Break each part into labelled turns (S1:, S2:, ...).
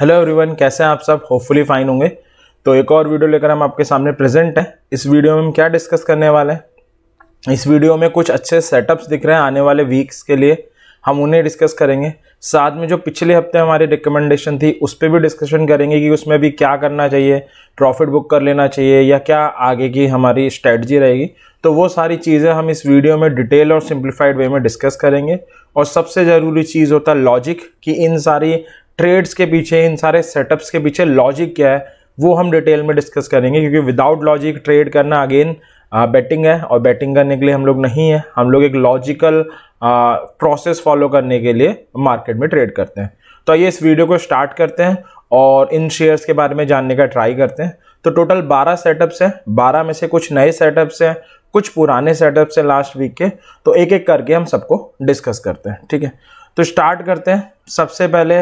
S1: hello everyone कैसे हैं आप सब होपफुली फाइन होंगे तो एक और वीडियो लेकर हम आपके सामने प्रेजेंट हैं इस वीडियो में हम क्या डिस्कस करने वाले हैं इस वीडियो में कुछ अच्छे सेटअप्स दिख रहे हैं आने वाले वीक्स के लिए हम उन्हें डिस्कस करेंगे साथ में जो पिछले हफ्ते हमारी रिकमेंडेशन थी उस पर भी डिस्कशन करेंगे कि उसमें भी क्या करना चाहिए प्रॉफिट बुक कर लेना चाहिए या क्या आगे की हमारी स्ट्रेटजी रहेगी तो वो सारी चीज़ें हम इस वीडियो में डिटेल और सिंप्लीफाइड वे में डिस्कस करेंगे और सबसे ज़रूरी चीज़ होता है लॉजिक कि इन सारी ट्रेड्स के पीछे इन सारे सेटअप्स के पीछे लॉजिक क्या है वो हम डिटेल में डिस्कस करेंगे क्योंकि विदाउट लॉजिक ट्रेड करना अगेन बैटिंग है और बैटिंग करने के लिए हम लोग नहीं है हम लोग एक लॉजिकल प्रोसेस फॉलो करने के लिए मार्केट में ट्रेड करते हैं तो आइए इस वीडियो को स्टार्ट करते हैं और इन शेयर्स के बारे में जानने का ट्राई करते हैं तो टोटल 12 सेटअप्स हैं 12 में से कुछ नए सेटअप्स हैं कुछ पुराने सेटअप्स हैं लास्ट वीक के तो एक एक करके हम सबको डिस्कस करते हैं ठीक है तो स्टार्ट करते हैं सबसे पहले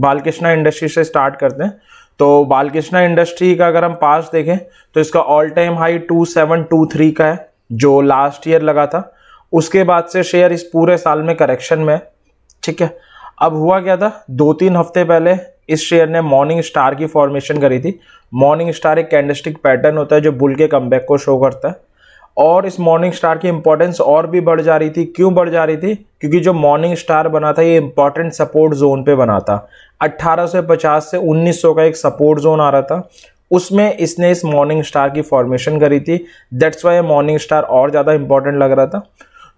S1: बालकृष्णा इंडस्ट्री से स्टार्ट करते हैं तो बालकृष्णा इंडस्ट्री का अगर हम पास देखें तो इसका ऑल टाइम हाई 2723 का है जो लास्ट ईयर लगा था उसके बाद से शेयर इस पूरे साल में करेक्शन में है ठीक है अब हुआ क्या था दो तीन हफ्ते पहले इस शेयर ने मॉर्निंग स्टार की फॉर्मेशन करी थी मॉर्निंग स्टार एक कैंडस्टिक पैटर्न होता है जो बुल के कम को शो करता है और इस मॉर्निंग स्टार की इंपॉर्टेंस और भी बढ़ जा रही थी क्यों बढ़ जा रही थी क्योंकि जो मॉर्निंग स्टार बना था ये इंपॉर्टेंट सपोर्ट जोन पे बना था 1850 से 1900 का एक सपोर्ट जोन आ रहा था उसमें इसने इस मॉर्निंग स्टार की फॉर्मेशन करी थी दैट्स वाई मॉर्निंग स्टार और ज़्यादा इंपॉर्टेंट लग रहा था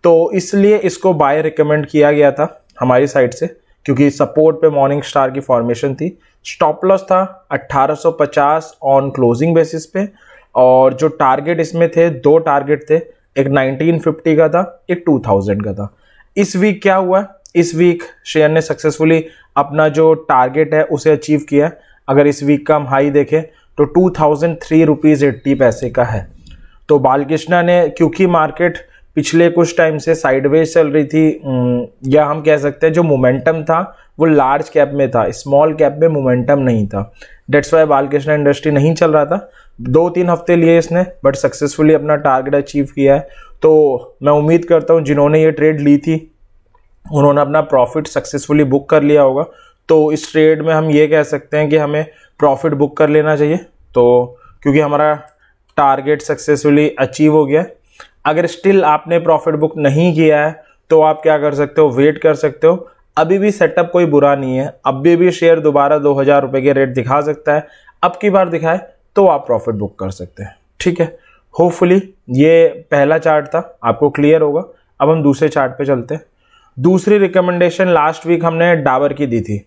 S1: तो इसलिए इसको बाय रिकमेंड किया गया था हमारी साइड से क्योंकि सपोर्ट पे मॉर्निंग स्टार की फॉर्मेशन थी स्टॉप लॉस था 1850 ऑन क्लोजिंग बेसिस पे और जो टारगेट इसमें थे दो टारगेट थे एक 1950 का था एक 2000 का था इस वीक क्या हुआ इस वीक शेयर ने सक्सेसफुली अपना जो टारगेट है उसे अचीव किया अगर इस वीक का हम हाई देखें तो two thousand three rupees eighty paise का है तो बालकृष्णा ने क्योंकि मार्केट पिछले कुछ टाइम से साइडवेज चल रही थी या हम कह सकते हैं जो मोमेंटम था वो लार्ज कैप में था स्मॉल कैप में मोमेंटम नहीं था डेट्स वाई बालकृष्णा इंडस्ट्री नहीं चल रहा था दो तीन हफ्ते लिए इसने बट सक्सेसफुली अपना टारगेट अचीव किया है तो मैं उम्मीद करता हूँ जिन्होंने ये ट्रेड ली थी उन्होंने अपना प्रॉफिट सक्सेसफुली बुक कर लिया होगा तो इस ट्रेड में हम ये कह सकते हैं कि हमें प्रॉफिट बुक कर लेना चाहिए तो क्योंकि हमारा टारगेट सक्सेसफुली अचीव हो गया अगर स्टिल आपने प्रॉफिट बुक नहीं किया है तो आप क्या कर सकते हो वेट कर सकते हो अभी भी सेटअप कोई बुरा नहीं है अभी भी शेयर दोबारा दो हज़ार रुपये के रेट दिखा सकता है अब की बार दिखाए तो आप प्रॉफिट बुक कर सकते हैं ठीक है होपफुली ये पहला चार्ट था आपको क्लियर होगा अब हम दूसरे चार्ट पे चलते हैं दूसरी रिकमेंडेशन लास्ट वीक हमने डाबर की दी थी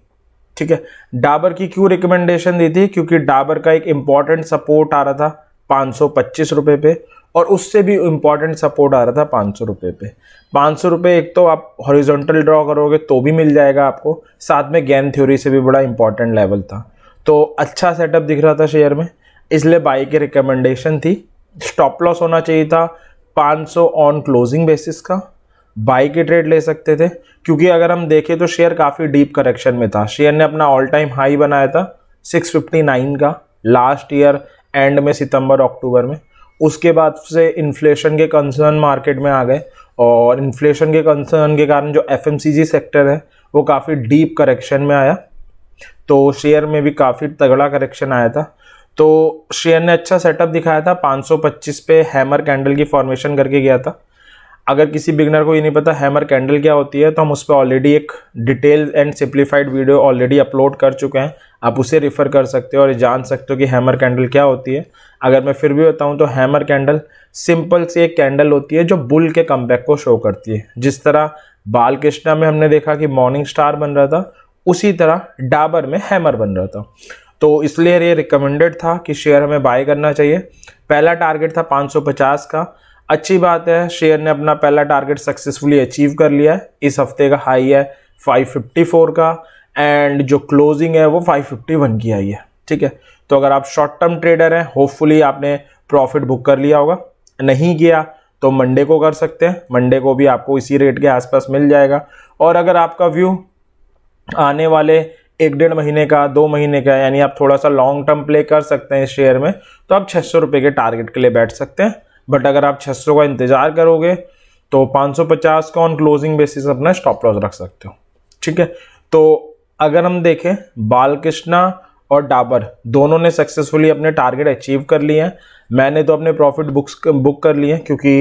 S1: ठीक है डाबर की क्यों रिकमेंडेशन दी थी क्योंकि डाबर का एक इम्पॉर्टेंट सपोर्ट आ रहा था पाँच सौ पच्चीस पे और उससे भी इम्पॉर्टेंट सपोर्ट आ रहा था पाँच सौ रुपये पे पाँच सौ रुपये एक तो आप हॉरिजॉन्टल ड्रॉ करोगे तो भी मिल जाएगा आपको साथ में गेम थ्योरी से भी बड़ा इंपॉर्टेंट लेवल था तो अच्छा सेटअप दिख रहा था शेयर में इसलिए बाई की रिकमेंडेशन थी स्टॉप लॉस होना चाहिए था 500 ऑन क्लोजिंग बेसिस का बाई के ट्रेड ले सकते थे क्योंकि अगर हम देखें तो शेयर काफ़ी डीप करेक्शन में था शेयर ने अपना ऑल टाइम हाई बनाया था 659 का लास्ट ईयर एंड में सितंबर अक्टूबर में उसके बाद से इन्फ्लेशन के कंसर्न मार्केट में आ गए और इन्फ्लेशन के कंसर्न के कारण जो एफ सेक्टर है वो काफ़ी डीप करेक्शन में आया तो शेयर में भी काफ़ी तगड़ा करेक्शन आया था तो शेयर ने अच्छा सेटअप दिखाया था 525 पे हैमर कैंडल की फॉर्मेशन करके गया था अगर किसी बिगनर को ये नहीं पता हैमर कैंडल क्या होती है तो हम उस पर ऑलरेडी एक detail and simplified video already upload कर चुके हैं आप उसे रिफ़र कर सकते हो और जान सकते हो कि हैमर कैंडल क्या होती है अगर मैं फिर भी बताऊँ तो हैमर कैंडल सिंपल सी एक कैंडल होती है जो बुल के कम को शो करती है जिस तरह बाल कृष्णा में हमने देखा कि मॉर्निंग स्टार बन रहा था उसी तरह डाबर में हैमर बन रहा था तो इसलिए ये रिकमेंडेड था कि शेयर हमें बाय करना चाहिए पहला टारगेट था 550 का अच्छी बात है शेयर ने अपना पहला टारगेट सक्सेसफुली अचीव कर लिया है इस हफ्ते का हाई है 554 का एंड जो क्लोजिंग है वो 551 की आई है ठीक है तो अगर आप शॉर्ट टर्म ट्रेडर हैं होपफुली आपने प्रॉफिट बुक कर लिया होगा नहीं किया तो मंडे को कर सकते हैं मंडे को भी आपको इसी रेट के आसपास मिल जाएगा और अगर आपका व्यू आने वाले एक डेढ़ महीने का दो महीने का यानी आप थोड़ा सा लॉन्ग टर्म प्ले कर सकते हैं इस शेयर में तो आप छः सौ के टारगेट के लिए बैठ सकते हैं बट अगर आप छः सौ का इंतज़ार करोगे तो 550 का ऑन क्लोजिंग बेसिस अपना स्टॉप लॉस रख सकते हो ठीक है तो अगर हम देखें बालकृष्णा और डाबर दोनों ने सक्सेसफुली अपने टारगेट अचीव कर लिए हैं मैंने तो अपने प्रॉफिट बुक्स बुक कर लिए हैं क्योंकि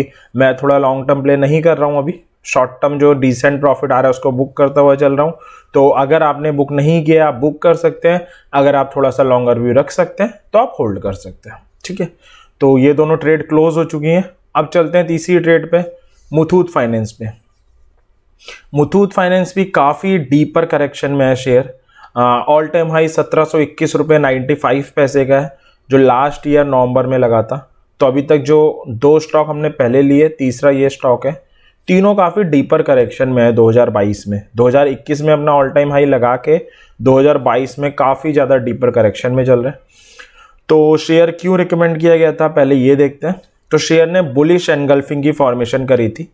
S1: मैं थोड़ा लॉन्ग टर्म प्ले नहीं कर रहा हूँ अभी शॉर्ट टर्म जो डिसेंट प्रॉफिट आ रहा है उसको बुक करता हुआ चल रहा हूँ तो अगर आपने बुक नहीं किया आप बुक कर सकते हैं अगर आप थोड़ा सा लॉन्गर व्यू रख सकते हैं तो आप होल्ड कर सकते हैं ठीक है तो ये दोनों ट्रेड क्लोज हो चुकी हैं अब चलते हैं तीसरी ट्रेड पे मुथूत फाइनेंस पे मुथूत फाइनेंस भी काफ़ी डीपर करेक्शन में है शेयर ऑल टाइम हाई सत्रह सौ इक्कीस नाइन्टी फाइव पैसे का है जो लास्ट ईयर नवंबर में लगा था तो अभी तक जो दो स्टॉक हमने पहले लिए तीसरा ये स्टॉक है तीनों काफ़ी डीपर करेक्शन में है 2022 में 2021 में अपना ऑल टाइम हाई लगा के 2022 में काफ़ी ज़्यादा डीपर करेक्शन में चल रहे हैं तो शेयर क्यों रिकमेंड किया गया था पहले ये देखते हैं तो शेयर ने बुलिश एनगल्फिंग की फॉर्मेशन करी थी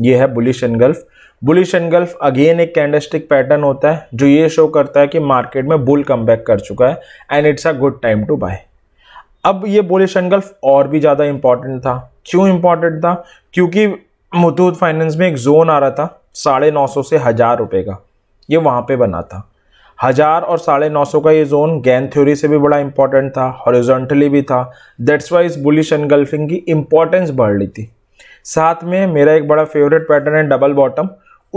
S1: ये है bullish engulf bullish engulf again एक कैंडस्टिक पैटर्न होता है जो ये शो करता है कि मार्केट में बुल कम कर चुका है and it's a good time to buy अब ये बुलिश एनगल्फ और भी ज़्यादा इंपॉर्टेंट था क्यों इंपॉर्टेंट था क्योंकि मुतूत फाइनेंस में एक जोन आ रहा था साढ़े नौ सौ से हज़ार रुपये का ये वहाँ पे बना था हज़ार और साढ़े नौ सौ का ये जोन गैन थ्योरी से भी बड़ा इंपॉर्टेंट था हॉरिजॉन्टली भी था दैट्स वाई इस बुलिश एनगल्फिंग की इंपॉर्टेंस बढ़ रही थी साथ में मेरा एक बड़ा फेवरेट पैटर्न है डबल बॉटम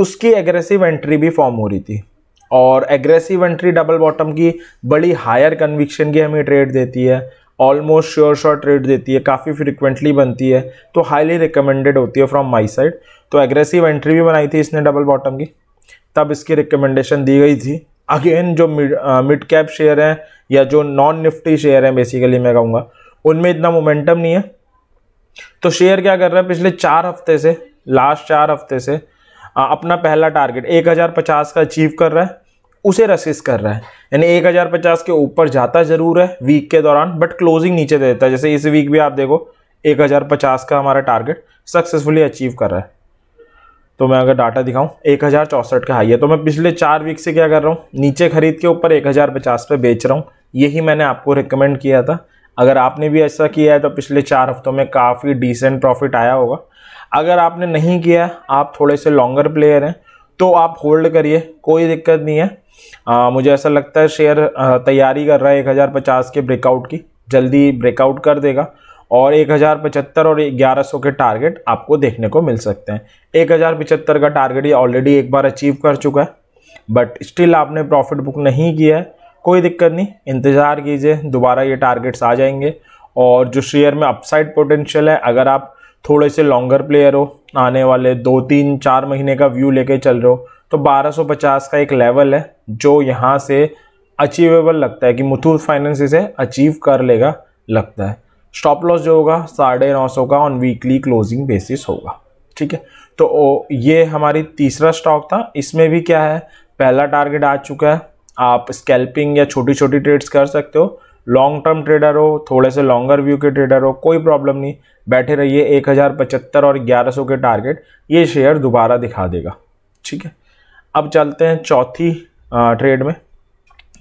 S1: उसकी एग्रेसिव एंट्री भी फॉर्म हो रही थी और एग्रेसिव एंट्री डबल बॉटम की बड़ी हायर कन्विक्शन की हमें ट्रेड देती है ऑलमोस्ट श्योर श्योर रेट देती है काफ़ी फ्रिक्वेंटली बनती है तो हाईली रिकमेंडेड होती है फ्रॉम माई साइड तो एग्रेसिव एंट्री भी बनाई थी इसने डबल बॉटम की तब इसकी रिकमेंडेशन दी गई थी अगेन जो मिड कैप शेयर हैं या जो नॉन निफ्टी शेयर हैं बेसिकली मैं कहूँगा उनमें इतना मोमेंटम नहीं है तो शेयर क्या कर रहा है पिछले चार हफ्ते से लास्ट चार हफ्ते से आ, अपना पहला टारगेट एक हज़ार पचास का अचीव कर रहा है उसे रसिस कर रहा है यानी एक हज़ार पचास के ऊपर जाता ज़रूर है वीक के दौरान बट क्लोजिंग नीचे दे देता है जैसे इस वीक भी आप देखो एक हज़ार पचास का हमारा टारगेट सक्सेसफुली अचीव कर रहा है तो मैं अगर डाटा दिखाऊं एक हज़ार चौंसठ का हाई है तो मैं पिछले चार वीक से क्या कर रहा हूँ नीचे खरीद के ऊपर एक हज़ार पचास बेच रहा हूँ यही मैंने आपको रिकमेंड किया था अगर आपने भी ऐसा किया है तो पिछले चार हफ्तों में काफ़ी डिसेंट प्रॉफिट आया होगा अगर आपने नहीं किया आप थोड़े से लॉन्गर प्लेयर हैं तो आप होल्ड करिए कोई दिक्कत नहीं है आ, मुझे ऐसा लगता है शेयर तैयारी कर रहा है एक हज़ार पचास के ब्रेकआउट की जल्दी ब्रेकआउट कर देगा और एक हज़ार पचहत्तर और ग्यारह सौ के टारगेट आपको देखने को मिल सकते हैं एक हज़ार पचहत्तर का टारगेट ये ऑलरेडी एक बार अचीव कर चुका है बट स्टिल आपने प्रॉफिट बुक नहीं किया है कोई दिक्कत नहीं इंतज़ार कीजिए दोबारा ये टारगेट्स आ जाएंगे और जो शेयर में अपसाइड पोटेंशियल है अगर आप थोड़े से लॉन्गर प्लेयर हो आने वाले दो तीन चार महीने का व्यू लेके चल रहे हो तो 1250 का एक लेवल है जो यहाँ से अचीवेबल लगता है कि मुथूट फाइनेंस इसे अचीव कर लेगा लगता है स्टॉप लॉस जो होगा साढ़े नौ सौ का ऑन वीकली क्लोजिंग बेसिस होगा ठीक है तो ये हमारी तीसरा स्टॉक था इसमें भी क्या है पहला टारगेट आ चुका है आप स्कैल्पिंग या छोटी छोटी ट्रेड्स कर सकते हो लॉन्ग टर्म ट्रेडर हो थोड़े से लॉन्गर व्यू के ट्रेडर हो कोई प्रॉब्लम नहीं बैठे रहिए एक हज़ार पचहत्तर और ग्यारह सौ के टारगेट ये शेयर दोबारा दिखा देगा ठीक है अब चलते हैं चौथी ट्रेड में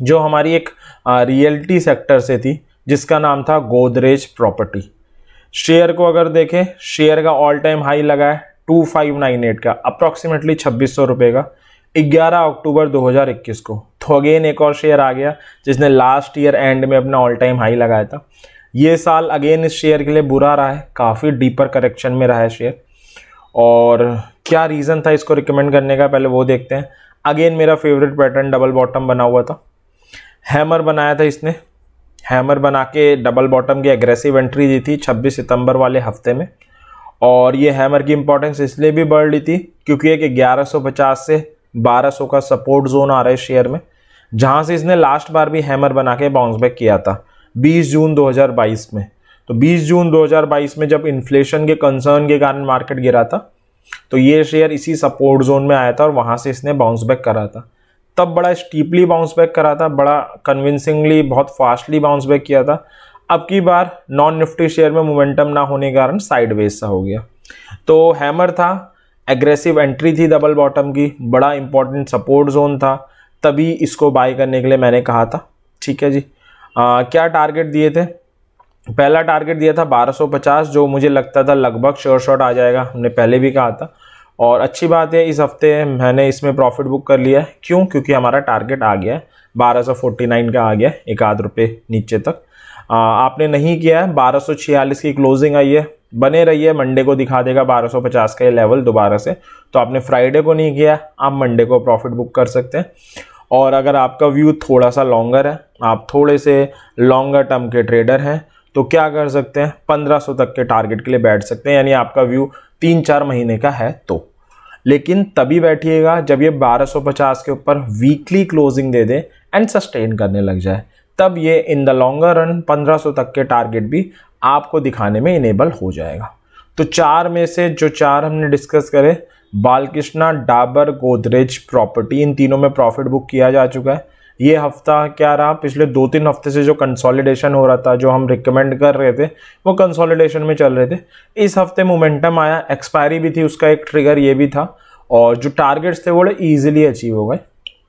S1: जो हमारी एक रियल्टी सेक्टर से थी जिसका नाम था गोदरेज प्रॉपर्टी शेयर को अगर देखें शेयर का ऑल टाइम हाई लगा है टू फाइव नाइन एट का अप्रॉक्सीमेटली छब्बीस सौ रुपये का ग्यारह अक्टूबर 2021 को तो अगेन एक और शेयर आ गया जिसने लास्ट ईयर एंड में अपना ऑल टाइम हाई लगाया था ये साल अगेन इस शेयर के लिए बुरा रहा है काफ़ी डीपर करेक्शन में रहा है शेयर और क्या रीज़न था इसको रिकमेंड करने का पहले वो देखते हैं अगेन मेरा फेवरेट पैटर्न डबल बॉटम बना हुआ था हैमर बनाया था इसने हैमर बना के डबल बॉटम की एग्रेसिव एंट्री दी थी 26 सितंबर वाले हफ्ते में और ये हैमर की इंपॉर्टेंस इसलिए भी बढ़ रही थी क्योंकि एक 1150 से 1200 का सपोर्ट जोन आ रहा है शेयर में जहाँ से इसने लास्ट बार भी हैमर बना के बाउंस बैक किया था 20 जून 2022 में तो 20 जून 2022 में जब इन्फ्लेशन के कंसर्न के कारण मार्केट गिरा था तो ये शेयर इसी सपोर्ट जोन में आया था और वहाँ से इसने बाउंस बैक करा था तब बड़ा स्टीपली बाउंस बैक करा था बड़ा कन्विंसिंगली बहुत फास्टली बाउंस बैक किया था अब की बार नॉन निफ्टी शेयर में मोमेंटम ना होने के कारण साइडवेज सा हो गया तो हैमर था एग्रेसिव एंट्री थी डबल बॉटम की बड़ा इंपॉर्टेंट सपोर्ट जोन था तभी इसको बाय करने के लिए मैंने कहा था ठीक है जी आ, क्या टारगेट दिए थे पहला टारगेट दिया था 1250 जो मुझे लगता था लगभग श्योर शॉट आ जाएगा हमने पहले भी कहा था और अच्छी बात है इस हफ्ते मैंने इसमें प्रॉफिट बुक कर लिया है क्यों क्योंकि हमारा टारगेट आ गया है 1249 का आ गया है एक आध रुपये नीचे तक आ, आपने नहीं किया है 1246 की क्लोजिंग आई है बने रहिए मंडे को दिखा देगा 1250 का ये लेवल दोबारा से तो आपने फ्राइडे को नहीं किया आप मंडे को प्रॉफिट बुक कर सकते हैं और अगर आपका व्यू थोड़ा सा लॉन्गर है आप थोड़े से लॉन्गर टर्म के ट्रेडर हैं तो क्या कर सकते हैं सौ तक के टारगेट के लिए बैठ सकते हैं यानी आपका व्यू तीन चार महीने का है तो लेकिन तभी बैठिएगा जब ये 1250 के ऊपर वीकली क्लोजिंग दे दे एंड सस्टेन करने लग जाए तब ये इन द लॉन्गर रन 1500 तक के टारगेट भी आपको दिखाने में इनेबल हो जाएगा तो चार में से जो चार हमने डिस्कस करे बालकृष्णा डाबर गोदरेज प्रॉपर्टी इन तीनों में प्रॉफिट बुक किया जा चुका है ये हफ्ता क्या रहा पिछले दो तीन हफ्ते से जो कंसोलिडेशन हो रहा था जो हम रिकमेंड कर रहे थे वो कंसोलिडेशन में चल रहे थे इस हफ्ते मोमेंटम आया एक्सपायरी भी थी उसका एक ट्रिगर ये भी था और जो टारगेट्स थे वो बड़े ईजिली अचीव हो गए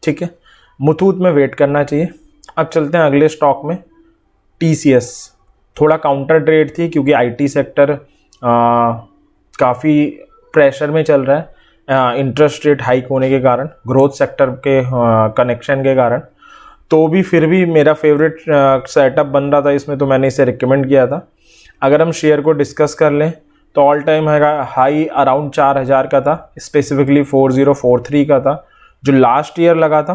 S1: ठीक है मुथूत में वेट करना चाहिए अब चलते हैं अगले स्टॉक में टी थोड़ा काउंटर ट्रेड थी क्योंकि आई सेक्टर काफ़ी प्रेशर में चल रहा है इंटरेस्ट रेट हाइक होने के कारण ग्रोथ सेक्टर के कनेक्शन के कारण तो भी फिर भी मेरा फेवरेट सेटअप बन रहा था इसमें तो मैंने इसे रिकमेंड किया था अगर हम शेयर को डिस्कस कर लें तो ऑल टाइम है हाई अराउंड चार हज़ार का था specifically four zero four three का था जो लास्ट ईयर लगा था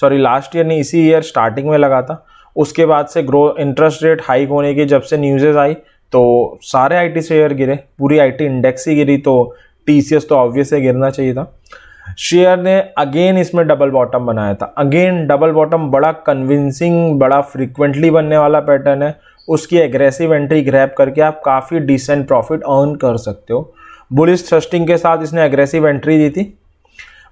S1: सॉरी लास्ट ईयर नहीं इसी ईयर स्टार्टिंग में लगा था उसके बाद से ग्रो इंटरेस्ट रेट हाइक होने की जब से न्यूज़ेज आई तो सारे आईटी शेयर गिरे पूरी आईटी इंडेक्स ही गिरी तो टीसीएस तो ऑब्वियस है गिरना चाहिए था शेयर ने अगेन इसमें डबल बॉटम बनाया था अगेन डबल बॉटम बड़ा कन्विंसिंग बड़ा फ्रीक्वेंटली बनने वाला पैटर्न है उसकी एग्रेसिव एंट्री ग्रैप करके आप काफ़ी डिसेंट प्रॉफिट अर्न कर सकते हो बुलिश थ्रस्टिंग के साथ इसने एग्रेसिव एंट्री दी थी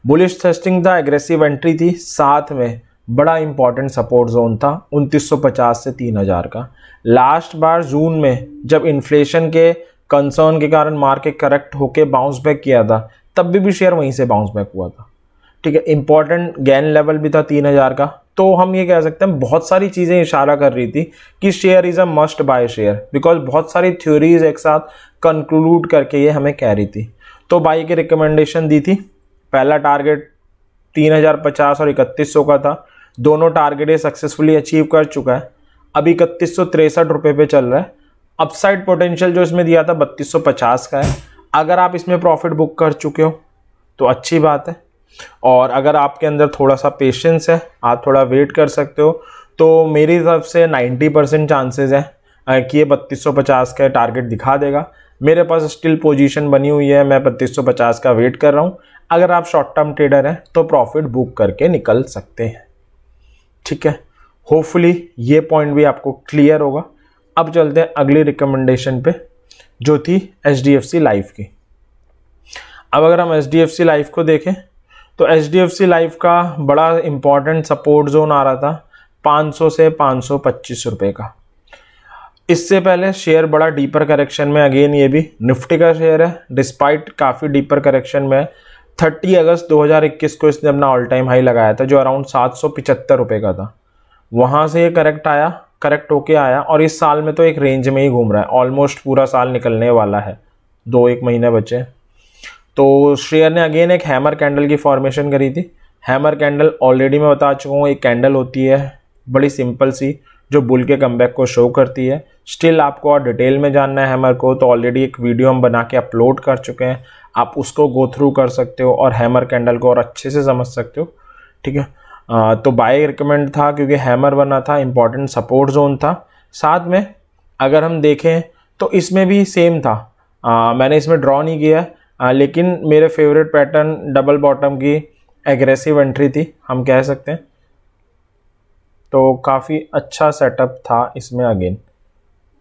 S1: बुलिश थ्रस्टिंग था एग्रेसिव एंट्री थी साथ में बड़ा इंपॉर्टेंट सपोर्ट जोन था 2950 से 3000 का लास्ट बार जून में जब इन्फ्लेशन के कंसर्न के कारण मार्केट करेक्ट होके बाउंस बैक किया था तब भी, भी शेयर वहीं से बाउंस बैक हुआ था ठीक है इंपॉर्टेंट गैन लेवल भी था तीन हज़ार का तो हम ये कह सकते हैं बहुत सारी चीज़ें इशारा कर रही थी कि share is a must buy share because बहुत सारी थ्योरीज एक साथ कंक्लूड करके ये हमें कह रही थी तो बाई की रिकमेंडेशन दी थी पहला टारगेट तीन हजार पचास और इकतीस सौ का था दोनों टारगेट ये सक्सेसफुली अचीव कर चुका है अब इकतीस सौ तिरसठ रुपये पे चल रहा है अपसाइड पोटेंशियल जो इसमें दिया था बत्तीस सौ पचास का है अगर आप इसमें प्रॉफिट बुक कर चुके हो तो अच्छी बात है और अगर आपके अंदर थोड़ा सा पेशेंस है आप थोड़ा वेट कर सकते हो तो मेरी तरफ से 90 परसेंट चांसेज हैं कि ये 3250 का टारगेट दिखा देगा मेरे पास स्टिल पोजीशन बनी हुई है मैं 3250 का वेट कर रहा हूँ अगर आप शॉर्ट टर्म ट्रेडर हैं तो प्रॉफिट बुक करके निकल सकते हैं ठीक है होपफुली ये पॉइंट भी आपको क्लियर होगा अब चलते हैं अगली रिकमेंडेशन पर जो थी H D F C life की अब अगर हम H D F C life को देखें तो H D F C life का बड़ा इम्पॉर्टेंट सपोर्ट जोन आ रहा था 500 से 525 रुपए का इससे पहले शेयर बड़ा डीपर करेक्शन में अगेन ये भी निफ्टी का शेयर है डिस्पाइट काफ़ी डीपर करेक्शन में है 30 अगस्त 2021 को इसने अपना ऑल टाइम हाई लगाया था जो अराउंड सात सौ का था वहाँ से ये करेक्ट आया करेक्ट होके आया और इस साल में तो एक रेंज में ही घूम रहा है ऑलमोस्ट पूरा साल निकलने वाला है दो एक महीने बचे तो श्रेयर ने अगेन एक हैमर कैंडल की फॉर्मेशन करी थी हैमर कैंडल ऑलरेडी मैं बता चुका हूँ एक कैंडल होती है बड़ी सिंपल सी जो बुल के कम को शो करती है स्टिल आपको और डिटेल में जानना है हैमर को तो ऑलरेडी एक वीडियो हम बना के अपलोड कर चुके हैं आप उसको गो थ्रू कर सकते हो और हैमर कैंडल को और अच्छे से समझ सकते हो ठीक है तो बाय रिकमेंड था क्योंकि हैमर बना था इम्पॉर्टेंट सपोर्ट जोन था साथ में अगर हम देखें तो इसमें भी सेम था आ, मैंने इसमें ड्रॉ नहीं किया आ, लेकिन मेरे फेवरेट पैटर्न डबल बॉटम की एग्रेसिव एंट्री थी हम कह सकते हैं तो काफ़ी अच्छा सेटअप था इसमें अगेन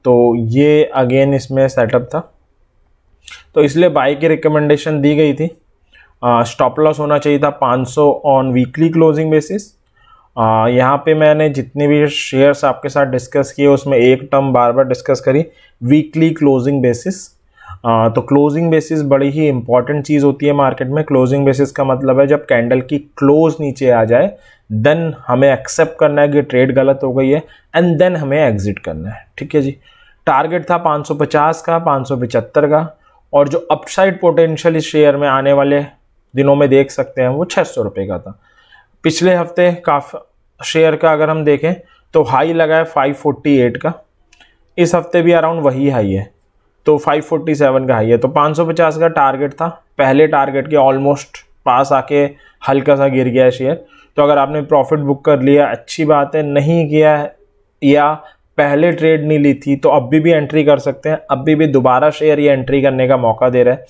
S1: तो ये अगेन इसमें सेटअप था तो इसलिए बाई की रिकमेंडेशन दी गई थी स्टॉप लॉस होना चाहिए था 500 ऑन वीकली क्लोजिंग बेसिस यहाँ पे मैंने जितने भी शेयर्स आपके साथ डिस्कस किए उसमें एक टर्म बार बार डिस्कस करी वीकली क्लोजिंग बेसिस तो क्लोजिंग बेसिस बड़ी ही इंपॉर्टेंट चीज़ होती है मार्केट में क्लोजिंग बेसिस का मतलब है जब कैंडल की क्लोज नीचे आ जाए देन हमें एक्सेप्ट करना है कि ट्रेड गलत हो गई है एंड देन हमें एग्जिट करना है ठीक है जी टारगेट था 550 का 575 का और जो अपसाइड पोटेंशियल इस शेयर में आने वाले दिनों में देख सकते हैं वो छः सौ रुपये का था पिछले हफ्ते काफ शेयर का अगर हम देखें तो हाई लगा है फाइव फोर्टी एट का इस हफ्ते भी अराउंड वही हाई है तो सेवन का हाई है तो पचास का टारगेट था पहले टारगेट के ऑलमोस्ट पास आके हल्का सा गिर गया शेयर तो अगर आपने प्रॉफिट बुक कर लिया अच्छी बात है नहीं किया या पहले ट्रेड नहीं ली थी तो अभी भी एंट्री कर सकते हैं अभी भी दोबारा शेयर ये एंट्री करने का मौका दे रहा है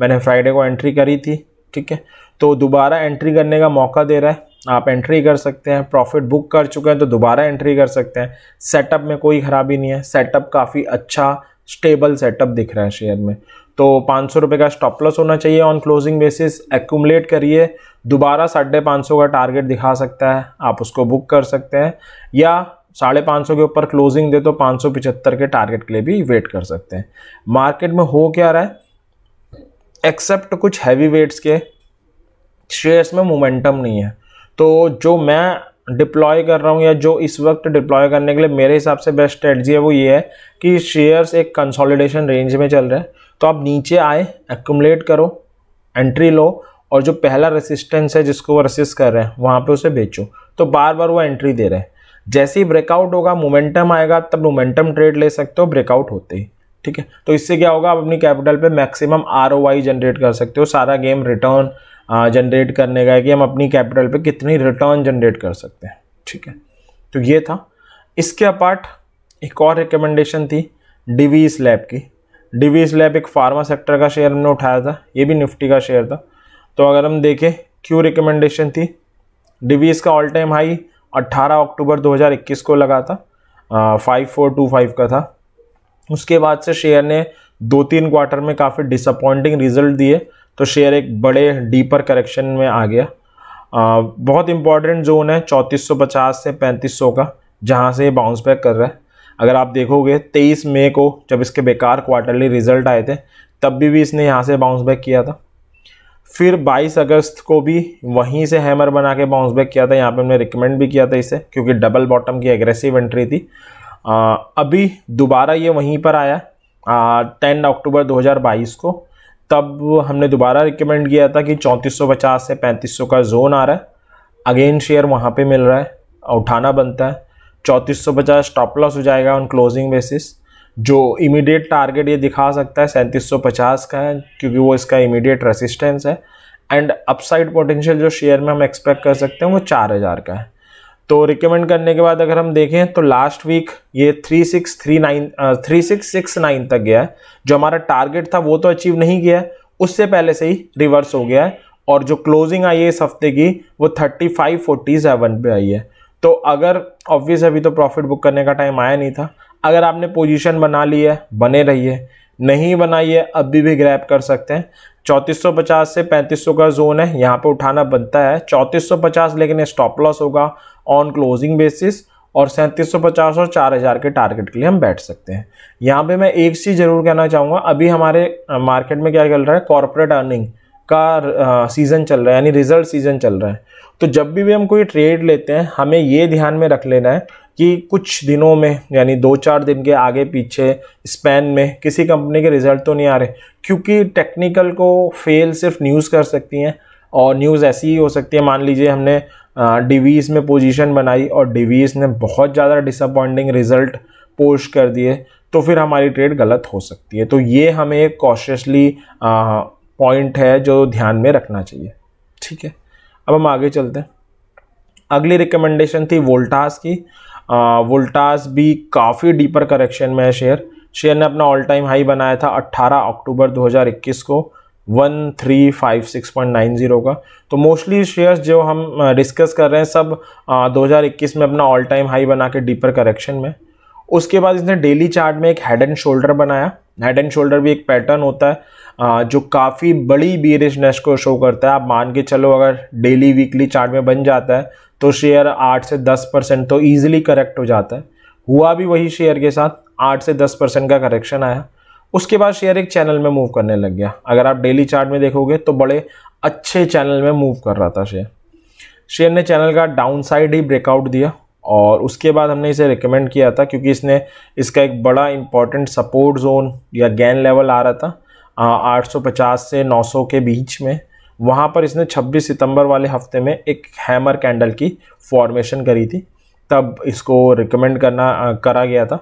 S1: मैंने फ्राइडे को एंट्री करी थी ठीक है तो दोबारा एंट्री करने का मौका दे रहा है आप एंट्री कर सकते हैं प्रॉफिट बुक कर चुके हैं तो दोबारा एंट्री कर सकते हैं सेटअप में कोई खराबी नहीं है सेटअप काफ़ी अच्छा स्टेबल सेटअप दिख रहा है शेयर में तो पाँच सौ का स्टॉप लॉस होना चाहिए ऑन क्लोजिंग बेसिस एक्यूमलेट करिए दोबारा साढ़े पाँच सौ का टारगेट दिखा सकता है आप उसको बुक कर सकते हैं या साढ़े पाँच सौ के ऊपर क्लोजिंग दे तो पाँच सौ के टारगेट के लिए भी वेट कर सकते हैं मार्केट में हो क्या रहा है एक्सेप्ट कुछ हैवी वेट्स के शेयर्स में मोमेंटम नहीं है तो जो मैं डिप्लॉय कर रहा हूँ या जो इस वक्त डिप्लॉय करने के लिए मेरे हिसाब से बेस्ट स्ट्रेटजी है वो ये है कि शेयर्स एक कंसोलिडेशन रेंज में चल रहे हैं तो आप नीचे आए एक्यूमलेट करो एंट्री लो और जो पहला रेसिस्टेंस है जिसको वो रेसिस्ट कर रहे हैं वहाँ पे उसे बेचो तो बार बार वो एंट्री दे रहे हैं जैसे ही ब्रेकआउट होगा मोमेंटम आएगा तब मोमेंटम ट्रेड ले सकते हो ब्रेकआउट होते ही ठीक है तो इससे क्या होगा आप अपनी कैपिटल पे मैक्सिमम आर जनरेट कर सकते हो सारा गेम रिटर्न जनरेट करने का है कि हम अपनी कैपिटल पे कितनी रिटर्न जनरेट कर सकते हैं ठीक है तो ये था इसके अपार्ट एक और रिकमेंडेशन थी डिवीज लैब की डिवीज लैब एक फार्मा सेक्टर का शेयर हमने उठाया था ये भी निफ्टी का शेयर था तो अगर हम देखें क्यों रिकमेंडेशन थी डिवीज का ऑल टाइम हाई 18 अक्टूबर 2021 को लगा था फाइव फोर टू फाइव का था उसके बाद से शेयर ने दो तीन क्वार्टर में काफ़ी डिसअपॉइंटिंग रिजल्ट दिए तो शेयर एक बड़े डीपर करेक्शन में आ गया आ, बहुत इंपॉर्टेंट जोन है 3450 से 3500 का जहाँ से ये बाउंस बैक कर रहा है अगर आप देखोगे 23 मई को जब इसके बेकार क्वार्टरली रिजल्ट आए थे तब भी भी इसने यहाँ से बाउंस बैक किया था फिर 22 अगस्त को भी वहीं से हैमर बना के बाउंस बैक किया था यहाँ पे हमने रिकमेंड भी किया था इसे क्योंकि डबल बॉटम की एग्रेसिव एंट्री थी आ, अभी दोबारा ये वहीं पर आया टेन अक्टूबर 2022 को तब हमने दोबारा रिकमेंड किया था कि 3450 से 3500 का जोन आ रहा है अगेन शेयर वहाँ पे मिल रहा है उठाना बनता है 3450 स्टॉप लॉस हो जाएगा ऑन क्लोजिंग बेसिस जो इमीडिएट टारगेट ये दिखा सकता है 3750 का है क्योंकि वो इसका इमीडिएट रेसिस्टेंस है एंड अपसाइड पोटेंशियल जो शेयर में हम एक्सपेक्ट कर सकते हैं वो हज़ार का है तो रिकमेंड करने के बाद अगर हम देखें तो लास्ट वीक ये three six three nine three six six nine तक गया है जो हमारा टारगेट था वो तो अचीव नहीं किया है उससे पहले से ही रिवर्स हो गया है और जो क्लोजिंग आई है इस हफ्ते की वो थर्टी फाइव फोर्टी सेवन पर आई है तो अगर ऑब्वियस अभी तो प्रॉफिट बुक करने का टाइम आया नहीं था अगर आपने पोजिशन बना ली है बने है नहीं बनाई है अभी भी ग्रैप कर सकते हैं 3450 से 3500 का जोन है यहाँ पे उठाना बनता है 3450 लेकिन स्टॉप लॉस होगा ऑन क्लोजिंग बेसिस और 3750 और 4000 के टारगेट के लिए हम बैठ सकते हैं यहाँ पे मैं एक चीज़ जरूर कहना चाहूँगा अभी हमारे मार्केट में क्या चल रहा है कॉरपोरेट अर्निंग का सीज़न चल रहा है यानी रिजल्ट सीज़न चल रहा है तो जब भी भी हम कोई ट्रेड लेते हैं हमें ये ध्यान में रख लेना है कि कुछ दिनों में यानी दो चार दिन के आगे पीछे स्पेन में किसी कंपनी के रिज़ल्ट तो नहीं आ रहे क्योंकि टेक्निकल को फेल सिर्फ न्यूज़ कर सकती हैं और न्यूज़ ऐसी ही हो सकती है मान लीजिए हमने डिवीज़ में पोजीशन बनाई और डिवीज़ ने बहुत ज़्यादा डिसअपॉइंटिंग रिज़ल्ट पोस्ट कर दिए तो फिर हमारी ट्रेड गलत हो सकती है तो ये हमें एक कॉशियसली पॉइंट है जो ध्यान में रखना चाहिए ठीक है अब हम आगे चलते हैं अगली रिकमेंडेशन थी वोल्टास की वोल्टास भी काफ़ी डीपर करेक्शन में है शेयर शेयर ने अपना ऑल टाइम हाई बनाया था 18 अक्टूबर 2021 को 1356.90 का तो मोस्टली शेयर्स जो हम डिस्कस कर रहे हैं सब 2021 में अपना ऑल टाइम हाई बना के डीपर करेक्शन में उसके बाद इसने डेली चार्ट में एक हेड एंड शोल्डर बनाया हेड एंड शोल्डर भी एक पैटर्न होता है जो काफ़ी बड़ी बीरिशनेस को शो करता है आप मान के चलो अगर डेली वीकली चार्ट में बन जाता है तो शेयर आठ से दस परसेंट तो ईजिली करेक्ट हो जाता है हुआ भी वही शेयर के साथ आठ से दस परसेंट का करेक्शन आया उसके बाद शेयर एक चैनल में मूव करने लग गया अगर आप डेली चार्ट में देखोगे तो बड़े अच्छे चैनल में मूव कर रहा था शेयर शेयर ने चैनल का डाउन साइड ही ब्रेकआउट दिया और उसके बाद हमने इसे रिकमेंड किया था क्योंकि इसने इसका एक बड़ा इंपॉर्टेंट सपोर्ट जोन या गैन लेवल आ रहा था आठ सौ पचास से नौ सौ के बीच में वहाँ पर इसने 26 सितंबर वाले हफ्ते में एक हैमर कैंडल की फॉर्मेशन करी थी तब इसको रिकमेंड करना करा गया था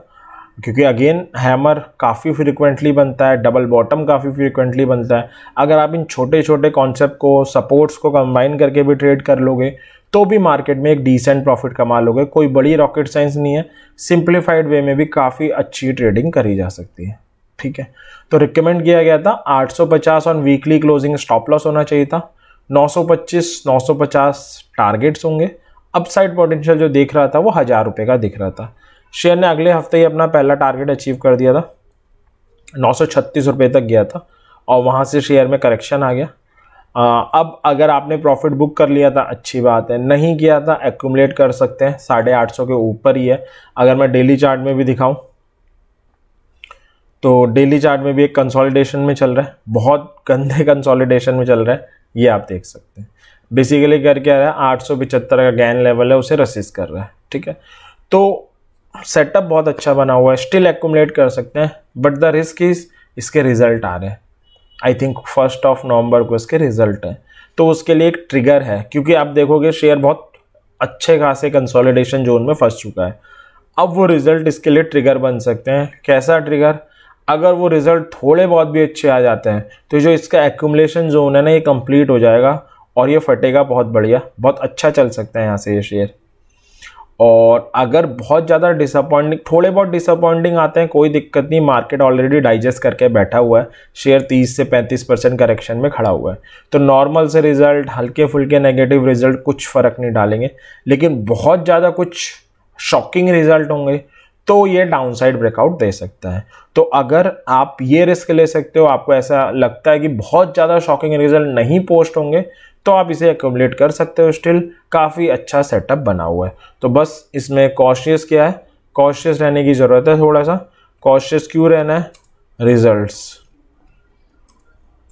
S1: क्योंकि अगेन हैमर काफ़ी फ्रिक्वेंटली बनता है डबल बॉटम काफ़ी फ्रिक्वेंटली बनता है अगर आप इन छोटे छोटे कॉन्सेप्ट को सपोर्ट्स को कंबाइन करके भी ट्रेड कर लोगे तो भी मार्केट में एक डिसेंट प्रॉफिट कमा लोगे कोई बड़ी रॉकेट साइंस नहीं है सिंप्लीफाइड वे में भी काफ़ी अच्छी ट्रेडिंग करी जा सकती है ठीक है तो रिकमेंड किया गया था 850 on weekly closing stop loss होना चाहिए था 925 950 टारगेट्स होंगे अपसाइड पोटेंशियल जो देख रहा था वो हज़ार रुपये का दिख रहा था शेयर ने अगले हफ्ते ही अपना पहला टारगेट अचीव कर दिया था नौ सौ तक गया था और वहाँ से शेयर में करेक्शन आ गया आ, अब अगर आपने प्रॉफिट बुक कर लिया था अच्छी बात है नहीं किया था एक्यूमलेट कर सकते हैं साढ़े आठ सौ के ऊपर ही है अगर मैं डेली चार्ट में भी दिखाऊं तो डेली चार्ट में भी एक कंसोलिडेशन में चल रहा है बहुत गंदे कंसोलिडेशन में चल रहा है ये आप देख सकते हैं बेसिकली करके आ रहा है आठ का गैन लेवल है उसे रसीस कर रहा है ठीक है तो सेटअप बहुत अच्छा बना हुआ है स्टिल एकोमलेट कर सकते हैं बट द रिस्क इज इसके रिजल्ट आ रहे हैं I think first of November को इसके रिजल्ट हैं तो उसके लिए एक ट्रिगर है क्योंकि आप देखोगे शेयर बहुत अच्छे खासे कंसोलिडेशन जोन में फंस चुका है अब वो रिजल्ट इसके लिए ट्रिगर बन सकते हैं कैसा ट्रिगर अगर वो रिज़ल्ट थोड़े बहुत भी अच्छे आ जाते हैं तो जो इसका एक्यूमलेशन जोन है ना ये कंप्लीट हो जाएगा और ये फटेगा बहुत बढ़िया बहुत अच्छा चल सकता है यहाँ से ये शेयर और अगर बहुत ज़्यादा डिसअपॉइंटिंग थोड़े बहुत डिसअपॉइंटिंग आते हैं कोई दिक्कत नहीं मार्केट ऑलरेडी डाइजेस्ट करके बैठा हुआ है शेयर 30 से 35 परसेंट करेक्शन में खड़ा हुआ है तो नॉर्मल से रिज़ल्ट हल्के फुल्के नेगेटिव रिज़ल्ट कुछ फ़र्क नहीं डालेंगे लेकिन बहुत ज़्यादा कुछ शॉकिंग रिज़ल्ट होंगे तो ये डाउनसाइड ब्रेकआउट दे सकता है तो अगर आप ये रिस्क ले सकते हो आपको ऐसा लगता है कि बहुत ज़्यादा शॉकिंग रिजल्ट नहीं पोस्ट होंगे तो आप इसे एकोमलेट कर सकते हो स्टिल काफ़ी अच्छा सेटअप बना हुआ है तो बस इसमें कॉशियस क्या है कॉशियस रहने की ज़रूरत है थोड़ा सा कॉशियस क्यों रहना है रिजल्ट्स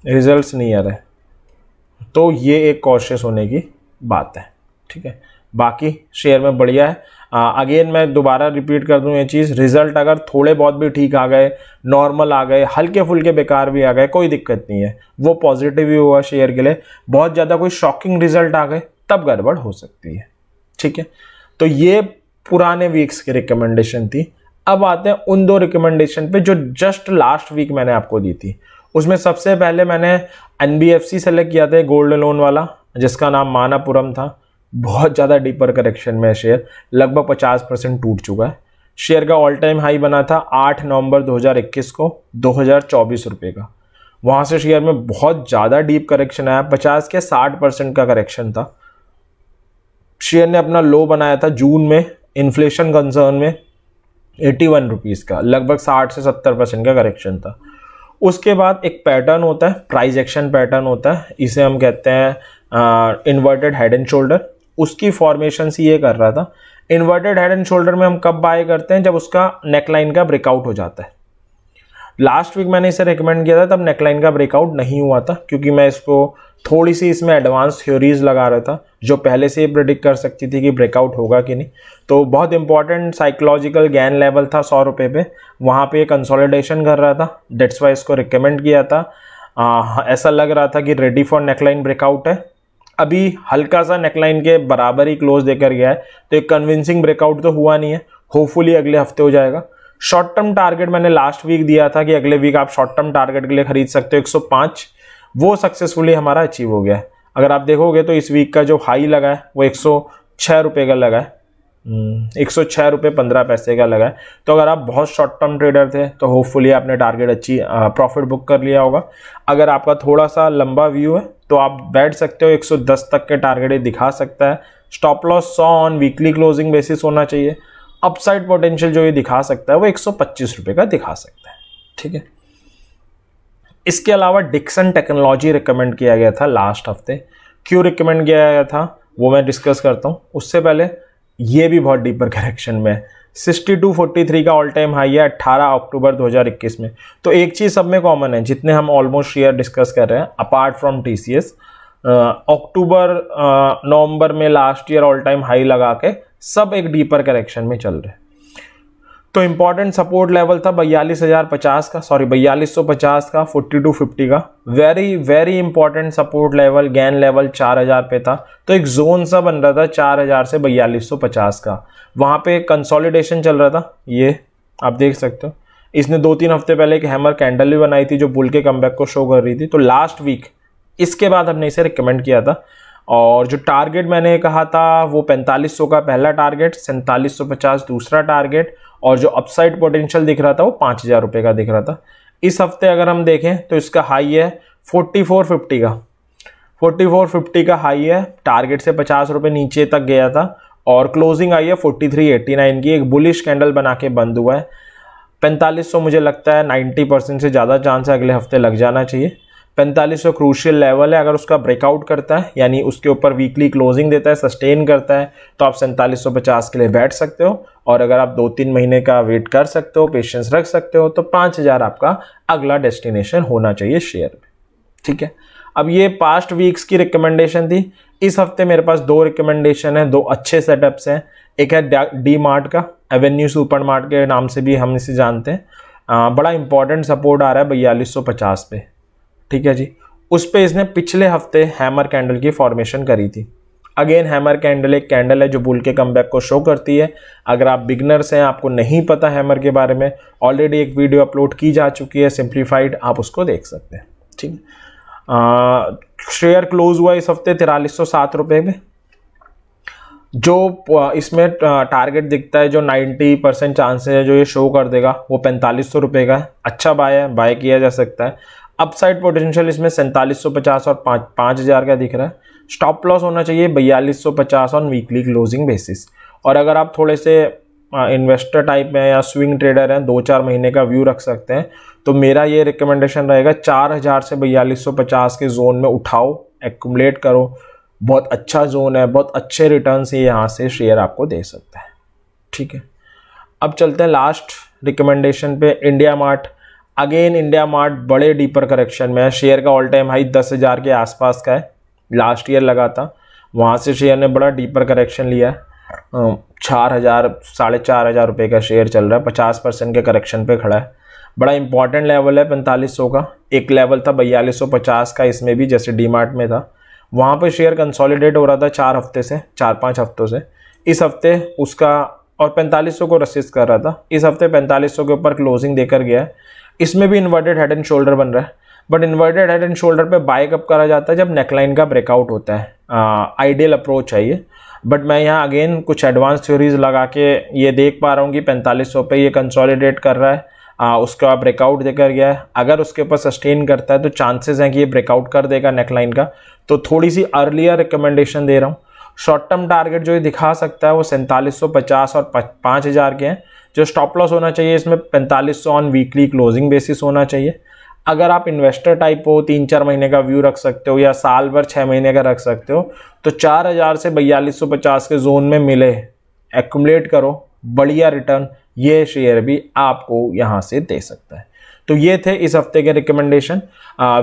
S1: रिजल्ट्स नहीं आ रहे तो ये एक कॉशियस होने की बात है ठीक है बाकी शेयर में बढ़िया है अगेन मैं दोबारा रिपीट कर दूं ये चीज़ रिज़ल्ट अगर थोड़े बहुत भी ठीक आ गए नॉर्मल आ गए हल्के फुल्के बेकार भी आ गए कोई दिक्कत नहीं है वो पॉजिटिव ही हुआ शेयर के लिए बहुत ज़्यादा कोई शॉकिंग रिजल्ट आ गए तब गड़बड़ हो सकती है ठीक है तो ये पुराने वीक्स की रिकमेंडेशन थी अब आते हैं उन दो रिकमेंडेशन पे जो जस्ट लास्ट वीक मैंने आपको दी थी उसमें सबसे पहले मैंने एन सेलेक्ट किया था गोल्ड लोन वाला जिसका नाम मानापुरम था बहुत ज़्यादा डीपर करेक्शन में शेयर लगभग पचास परसेंट टूट चुका है शेयर का ऑल टाइम हाई बना था आठ नवंबर 2021 को दो हज़ार चौबीस रुपये का वहाँ से शेयर में बहुत ज़्यादा डीप करेक्शन आया पचास के साठ परसेंट का करेक्शन था शेयर ने अपना लो बनाया था जून में इन्फ्लेशन कंसर्न में एटी वन रुपीज़ का लगभग साठ से सत्तर परसेंट का करेक्शन था उसके बाद एक पैटर्न होता है प्राइज एक्शन पैटर्न होता है इसे हम कहते हैं इन्वर्टेड हेड एंड शोल्डर उसकी फॉर्मेशन से ये कर रहा था इन्वर्टेड हेड एंड शोल्डर में हम कब बाय करते हैं जब उसका नेकलाइन का ब्रेकआउट हो जाता है लास्ट वीक मैंने इसे रिकमेंड किया था तब नेकलाइन का ब्रेकआउट नहीं हुआ था क्योंकि मैं इसको थोड़ी सी इसमें एडवांस थ्योरीज लगा रहा था जो पहले से ही प्रिडिक्ट कर सकती थी कि ब्रेकआउट होगा कि नहीं तो बहुत इंपॉर्टेंट साइकोलॉजिकल गैन लेवल था सौ रुपये पे वहाँ पे कंसोलिडेशन कर रहा था डेट्स वाई इसको रिकमेंड किया था आ, ऐसा लग रहा था कि रेडी फॉर नेकलाइन ब्रेकआउट है अभी हल्का सा नेकलाइन के बराबर ही क्लोज देकर गया है तो एक कन्विंसिंग ब्रेकआउट तो हुआ नहीं है होपफुली अगले हफ्ते हो जाएगा शॉर्ट टर्म टारगेट मैंने लास्ट वीक दिया था कि अगले वीक आप शॉर्ट टर्म टारगेट के लिए खरीद सकते हो 105 वो सक्सेसफुली हमारा अचीव हो गया है अगर आप देखोगे तो इस वीक का जो हाई लगा है वो एक सौ का लगा है हम्म, एक सौ छः रुपये पंद्रह पैसे का लगा है तो अगर आप बहुत शॉर्ट टर्म ट्रेडर थे तो होपफुली आपने टारगेट अच्छी प्रॉफिट बुक कर लिया होगा अगर आपका थोड़ा सा लंबा व्यू है तो आप बैठ सकते हो 110 तक के टारगेट दिखा सकता है स्टॉप लॉस सौ ऑन वीकली क्लोजिंग बेसिस होना चाहिए अपसाइड पोटेंशियल जो ये दिखा सकता है वो एक सौ का दिखा सकता है ठीक है इसके अलावा डिक्सन टेक्नोलॉजी रिकमेंड किया गया था लास्ट हफ्ते क्यों रिकमेंड किया गया था वो मैं डिस्कस करता हूँ उससे पहले ये भी बहुत डीपर करेक्शन में है 6243 का ऑल टाइम हाई है 18 अक्टूबर 2021 में तो एक चीज़ सब में कॉमन है जितने हम ऑलमोस्ट शेयर डिस्कस कर रहे हैं apart from T C S अक्टूबर नवंबर में last year all time high लगा के सब एक डीपर करेक्शन में चल रहे हैं तो इंपॉर्टेंट सपोर्ट लेवल था बयालीस हज़ार पचास का सॉरी बयालीस सौ पचास का फोर्टी टू फिफ्टी का very very important support level Gann level चार हज़ार पे था तो एक जोन सा बन रहा था चार हज़ार से बयालीस सौ पचास का वहाँ पे कंसोलिडेशन चल रहा था ये आप देख सकते हो इसने दो तीन हफ्ते पहले एक हैमर कैंडल भी बनाई थी जो बुल के कम को शो कर रही थी तो लास्ट वीक इसके बाद हमने इसे रिकमेंड किया था और जो टारगेट मैंने कहा था वो पैंतालीस सौ का पहला टारगेट सैंतालीस सौ पचास दूसरा टारगेट और जो अपसाइड पोटेंशियल दिख रहा था वो पाँच हज़ार रुपये का दिख रहा था इस हफ्ते अगर हम देखें तो इसका हाई है फोर्टी फोर फिफ्टी का फोर्टी फोर फिफ्टी का हाई है टारगेट से पचास रुपये नीचे तक गया था और क्लोजिंग आई है फोर्टी थ्री एट्टी नाइन की एक बुलिश कैंडल बना के बंद हुआ है पैंतालीस सौ मुझे लगता है नाइन्टी परसेंट से ज़्यादा चांस है अगले हफ्ते लग जाना चाहिए पैंतालीस सौ क्रूशियल लेवल है अगर उसका ब्रेकआउट करता है यानी उसके ऊपर वीकली क्लोजिंग देता है सस्टेन करता है तो आप सैंतालीस सौ पचास के लिए बैठ सकते हो और अगर आप दो तीन महीने का वेट कर सकते हो पेशेंस रख सकते हो तो पाँच हज़ार आपका अगला डेस्टिनेशन होना चाहिए शेयर में ठीक है अब ये पास्ट वीक्स की रिकमेंडेशन थी इस हफ्ते मेरे पास दो रिकमेंडेशन है दो अच्छे सेटअप्स हैं एक है डी मार्ट का एवेन्यू सुपर मार्ट के नाम से भी हम इसे जानते हैं आ, बड़ा इंपॉर्टेंट सपोर्ट आ रहा है बयालीस सौ पचास पे ठीक है जी उस पर इसने पिछले हफ्ते हैमर कैंडल की फॉर्मेशन करी थी अगेन हैमर कैंडल एक कैंडल है जो बुल के कम को शो करती है अगर आप बिगनर्स हैं आपको नहीं पता हैमर के बारे में ऑलरेडी एक वीडियो अपलोड की जा चुकी है सिंप्लीफाइड आप उसको देख सकते हैं ठीक शेयर क्लोज हुआ इस हफ्ते तिरालीस सौ सात रुपये में जो इसमें टारगेट दिखता है जो 90 परसेंट चांसेस है जो ये शो कर देगा वो पैंतालीस सौ रुपये का है अच्छा बाय है बाय किया जा सकता है अपसाइड पोटेंशियल इसमें सैंतालीस और पाँच पाँच हज़ार का दिख रहा है स्टॉप लॉस होना चाहिए बयालीस ऑन वीकली क्लोजिंग बेसिस और अगर आप थोड़े से इन्वेस्टर टाइप में या स्विंग ट्रेडर हैं दो चार महीने का व्यू रख सकते हैं तो मेरा ये रिकमेंडेशन रहेगा चार हज़ार से बयालीस सौ पचास के जोन में उठाओ एकुमलेट करो बहुत अच्छा जोन है बहुत अच्छे रिटर्न ये यहाँ से शेयर आपको दे सकता है ठीक है अब चलते हैं लास्ट रिकमेंडेशन पे India mart again India mart बड़े डीपर करेक्शन में है शेयर का ऑल टाइम हाई दस हज़ार के आसपास का है लास्ट ईयर लगा था वहाँ से शेयर ने बड़ा डीपर करेक्शन लिया है चार हज़ार साढ़े चार हज़ार रुपये का शेयर चल रहा है पचास परसेंट के करेक्शन पे खड़ा है बड़ा इंपॉर्टेंट लेवल है पैंतालीस सौ का एक लेवल था बयालीस सौ पचास का इसमें भी जैसे डी मार्ट में था वहाँ पर शेयर कंसोलिडेट हो रहा था चार हफ्ते से चार पाँच हफ्तों से इस हफ्ते उसका और पैंतालीस सौ को रसिस कर रहा था इस हफ्ते पैंतालीस सौ के ऊपर क्लोजिंग देकर गया है इसमें भी इन्वर्टेड हेड एंड शोल्डर बन रहा है but inverted head and shoulder पे बाय कब करा जाता है जब नेकलाइन का ब्रेकआउट होता है आइडियल अप्रोच है ये बट मैं यहाँ अगेन कुछ एडवांस थ्योरीज लगा के ये देख पा रहा हूँ कि पैंतालीस सौ पे ये कंसोलिडेट कर रहा है आ, उसका ब्रेकआउट देकर गया है अगर उसके ऊपर सस्टेन करता है तो चांसेस हैं कि ये ब्रेकआउट कर देगा नेकलाइन का तो थोड़ी सी अर्लियर रिकमेंडेशन दे रहा हूँ शॉर्ट टर्म टारगेट जो ये दिखा सकता है वो सैंतालीस सौ पचास और पाँच हज़ार के हैं जो स्टॉप लॉस होना चाहिए इसमें पैंतालीस सौ ऑन वीकली क्लोजिंग बेसिस होना चाहिए अगर आप इन्वेस्टर टाइप हो तीन चार महीने का व्यू रख सकते हो या साल भर छः महीने का रख सकते हो तो चार हज़ार से बयालीस सौ पचास के जोन में मिले एकुमलेट करो बढ़िया रिटर्न ये शेयर भी आपको यहाँ से दे सकता है तो ये थे इस हफ्ते के रिकमेंडेशन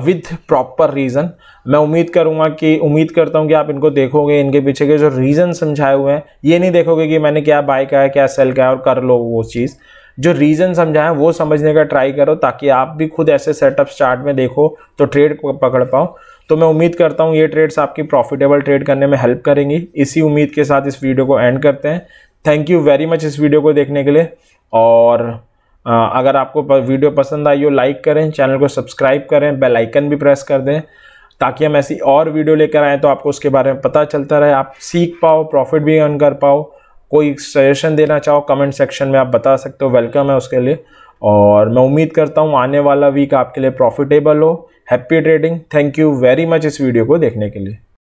S1: विद प्रॉपर रीज़न मैं उम्मीद करूंगा कि उम्मीद करता हूं कि आप इनको देखोगे इनके पीछे के जो रीज़न समझाए हुए हैं ये नहीं देखोगे कि मैंने क्या बाय किया है क्या सेल किया है और कर लो वो चीज़ जो रीज़न समझाएं वो समझने का ट्राई करो ताकि आप भी खुद ऐसे सेटअप स्टार्ट में देखो तो ट्रेड पकड़ पाओ तो मैं उम्मीद करता हूँ ये ट्रेड्स आपकी प्रॉफिटेबल ट्रेड करने में हेल्प करेंगी इसी उम्मीद के साथ इस वीडियो को एंड करते हैं थैंक यू वेरी मच इस वीडियो को देखने के लिए और अगर आपको वीडियो पसंद आई हो लाइक करें चैनल को सब्सक्राइब करें बेल आइकन भी प्रेस कर दें ताकि हम ऐसी और वीडियो लेकर आएँ तो आपको उसके बारे में पता चलता रहे आप सीख पाओ प्रॉफिट भी अर्न कर पाओ कोई सजेशन देना चाहो कमेंट सेक्शन में आप बता सकते हो वेलकम है उसके लिए और मैं उम्मीद करता हूँ आने वाला वीक आपके लिए प्रॉफिटेबल हो happy trading thank you very much इस वीडियो को देखने के लिए